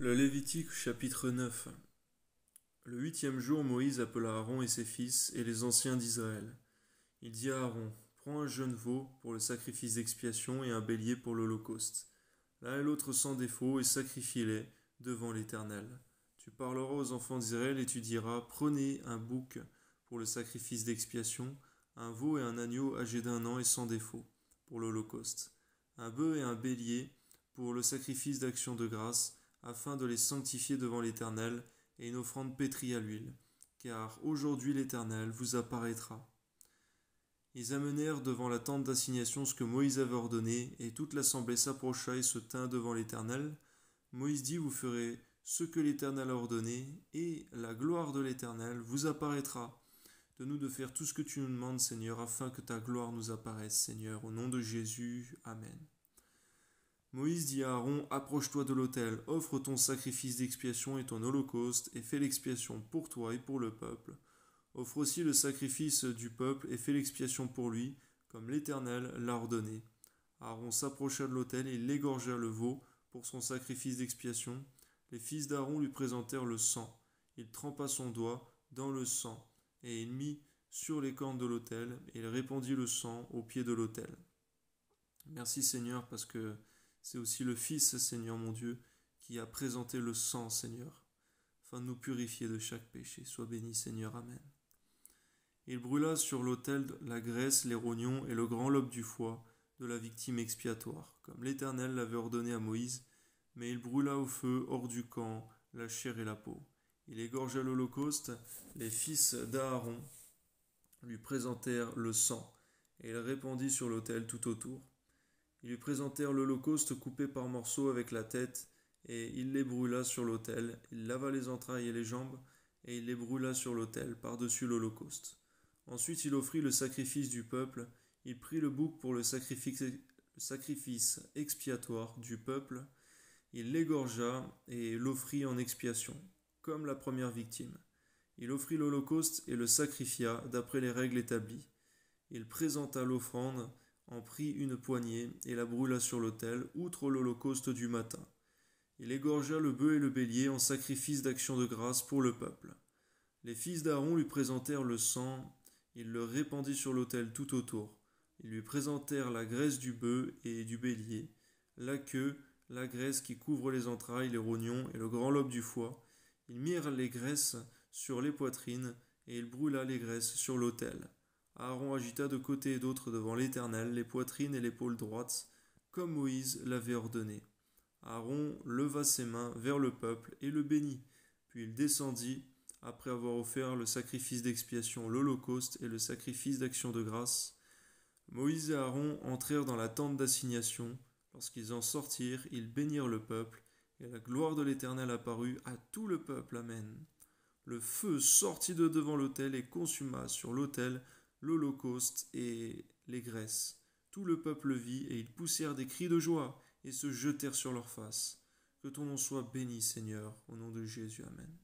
Le Lévitique chapitre 9 Le huitième jour, Moïse appela Aaron et ses fils et les anciens d'Israël. Il dit à Aaron Prends un jeune veau pour le sacrifice d'expiation et un bélier pour l'holocauste, l'un et l'autre sans défaut, et sacrifie-les devant l'Éternel. Tu parleras aux enfants d'Israël et tu diras Prenez un bouc pour le sacrifice d'expiation, un veau et un agneau âgés d'un an et sans défaut, pour l'holocauste, un bœuf et un bélier pour le sacrifice d'action de grâce afin de les sanctifier devant l'Éternel, et une offrande pétrie à l'huile, car aujourd'hui l'Éternel vous apparaîtra. Ils amenèrent devant la tente d'assignation ce que Moïse avait ordonné, et toute l'assemblée s'approcha et se tint devant l'Éternel. Moïse dit, Vous ferez ce que l'Éternel a ordonné, et la gloire de l'Éternel vous apparaîtra. De nous de faire tout ce que tu nous demandes, Seigneur, afin que ta gloire nous apparaisse, Seigneur, au nom de Jésus. Amen. Moïse dit à Aaron, Approche-toi de l'autel, offre ton sacrifice d'expiation et ton holocauste, et fais l'expiation pour toi et pour le peuple. Offre aussi le sacrifice du peuple et fais l'expiation pour lui, comme l'Éternel l'a ordonné. Aaron s'approcha de l'autel et il égorgea le veau pour son sacrifice d'expiation. Les fils d'Aaron lui présentèrent le sang. Il trempa son doigt dans le sang, et il mit sur les cornes de l'autel, et il répandit le sang au pied de l'autel. Merci Seigneur parce que c'est aussi le Fils, Seigneur mon Dieu, qui a présenté le sang, Seigneur, afin de nous purifier de chaque péché. Sois béni, Seigneur. Amen. Il brûla sur l'autel la graisse, les rognons et le grand lobe du foie de la victime expiatoire, comme l'Éternel l'avait ordonné à Moïse, mais il brûla au feu, hors du camp, la chair et la peau. Il égorgea l'Holocauste, les fils d'Aaron lui présentèrent le sang, et il répandit sur l'autel tout autour. Ils lui présentèrent l'Holocauste coupé par morceaux avec la tête, et il les brûla sur l'autel, il lava les entrailles et les jambes, et il les brûla sur l'autel, par-dessus l'Holocauste. Ensuite il offrit le sacrifice du peuple, il prit le bouc pour le sacrifice, sacrifice expiatoire du peuple, il l'égorgea et l'offrit en expiation, comme la première victime. Il offrit l'Holocauste et le sacrifia d'après les règles établies. Il présenta l'offrande, en prit une poignée et la brûla sur l'autel, outre l'holocauste du matin. Il égorgea le bœuf et le bélier en sacrifice d'action de grâce pour le peuple. Les fils d'Aaron lui présentèrent le sang, il le répandit sur l'autel tout autour. Ils lui présentèrent la graisse du bœuf et du bélier, la queue, la graisse qui couvre les entrailles, les rognons et le grand lobe du foie. Ils mirent les graisses sur les poitrines, et il brûla les graisses sur l'autel. Aaron agita de côté et d'autre devant l'Éternel les poitrines et l'épaule droite, comme Moïse l'avait ordonné. Aaron leva ses mains vers le peuple et le bénit, puis il descendit, après avoir offert le sacrifice d'expiation, l'Holocauste et le sacrifice d'action de grâce. Moïse et Aaron entrèrent dans la tente d'assignation, lorsqu'ils en sortirent, ils bénirent le peuple, et la gloire de l'Éternel apparut à tout le peuple. Amen. Le feu sortit de devant l'autel et consuma sur l'autel l'Holocauste et les Grèces. Tout le peuple vit, et ils poussèrent des cris de joie, et se jetèrent sur leurs faces. Que ton nom soit béni, Seigneur, au nom de Jésus. Amen.